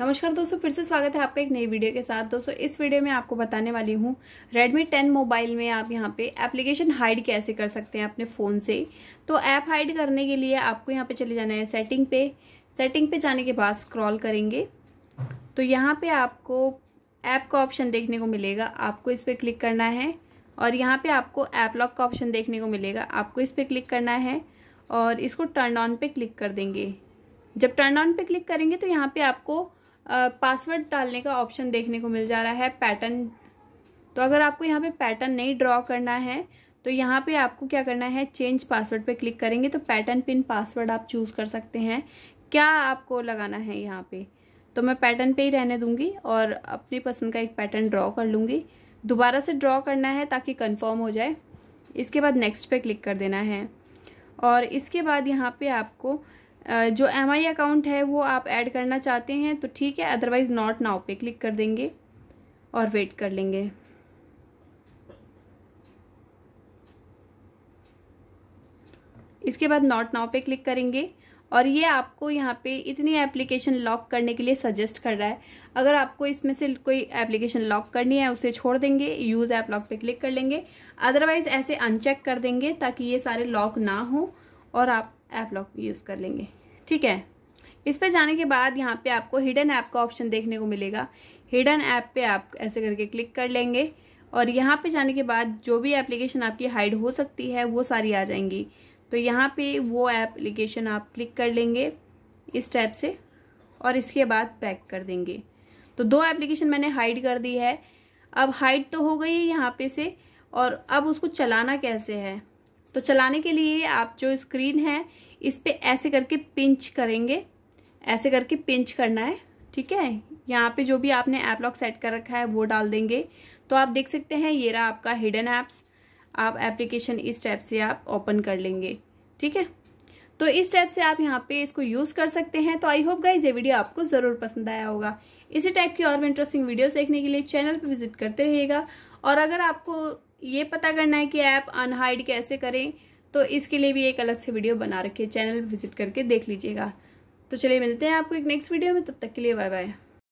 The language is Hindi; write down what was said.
नमस्कार दोस्तों फिर से स्वागत है आपका एक नई वीडियो के साथ दोस्तों इस वीडियो में आपको बताने वाली हूँ Redmi 10 मोबाइल में आप यहाँ पे एप्लीकेशन हाइड कैसे कर सकते हैं अपने फ़ोन से तो ऐप हाइड करने के लिए आपको यहाँ पे चले जाना है सेटिंग पे सेटिंग पे जाने के बाद स्क्रॉल करेंगे तो यहाँ पर आपको ऐप का ऑप्शन देखने को मिलेगा आपको इस पर क्लिक करना है और यहाँ पर आपको ऐप लॉक का ऑप्शन देखने को मिलेगा आपको इस पर क्लिक करना है और इसको टर्न ऑन पर क्लिक कर देंगे जब टर्न ऑन पर क्लिक करेंगे तो यहाँ पर आपको पासवर्ड डालने का ऑप्शन देखने को मिल जा रहा है पैटर्न तो अगर आपको यहाँ पे पैटर्न नहीं ड्रॉ करना है तो यहाँ पे आपको क्या करना है चेंज पासवर्ड पे क्लिक करेंगे तो पैटर्न पिन पासवर्ड आप चूज़ कर सकते हैं क्या आपको लगाना है यहाँ पे तो मैं पैटर्न पे ही रहने दूँगी और अपनी पसंद का एक पैटर्न ड्रॉ कर लूँगी दोबारा से ड्रॉ करना है ताकि कन्फर्म हो जाए इसके बाद नेक्स्ट पे क्लिक कर देना है और इसके बाद यहाँ पे आपको जो एम आई अकाउंट है वो आप ऐड करना चाहते हैं तो ठीक है अदरवाइज़ नॉट नाउ पे क्लिक कर देंगे और वेट कर लेंगे इसके बाद नॉट नाउ पे क्लिक करेंगे और ये आपको यहाँ पे इतनी एप्लीकेशन लॉक करने के लिए सजेस्ट कर रहा है अगर आपको इसमें से कोई एप्लीकेशन लॉक करनी है उसे छोड़ देंगे यूज़ ऐप लॉक पे क्लिक कर लेंगे अदरवाइज़ ऐसे अनचेक कर देंगे ताकि ये सारे लॉक ना हो और आप ऐप लॉक यूज़ कर लेंगे ठीक है इस पर जाने के बाद यहाँ पे आपको हिडन ऐप का ऑप्शन देखने को मिलेगा हिडन ऐप पे आप ऐसे करके क्लिक कर लेंगे और यहाँ पे जाने के बाद जो भी एप्लीकेशन आपकी हाइड हो सकती है वो सारी आ जाएंगी तो यहाँ पे वो एप्लीकेशन आप क्लिक कर लेंगे इस टाइप से और इसके बाद पैक कर देंगे तो दो एप्लीकेशन मैंने हाइड कर दी है अब हाइड तो हो गई है यहाँ पे से और अब उसको चलाना कैसे है तो चलाने के लिए आप जो स्क्रीन है इस पर ऐसे करके पिंच करेंगे ऐसे करके पिंच करना है ठीक है यहाँ पे जो भी आपने ऐप लॉक सेट कर रखा है वो डाल देंगे तो आप देख सकते हैं ये रहा आपका हिडन ऐप्स आप एप्लीकेशन इस टाइप से आप ओपन कर लेंगे ठीक है तो इस टाइप से आप यहाँ पे इसको यूज़ कर सकते हैं तो आई होप गाइज ये वीडियो आपको ज़रूर पसंद आया होगा इसी टाइप की और भी इंटरेस्टिंग वीडियोस देखने के लिए चैनल पर विजिट करते रहिएगा और अगर आपको ये पता करना है कि ऐप अनहाइड कैसे करें तो इसके लिए भी एक अलग से वीडियो बना रखिए चैनल पर विजिट करके देख लीजिएगा तो चलिए मिलते हैं आपको एक नेक्स्ट वीडियो में तब तक के लिए बाय बाय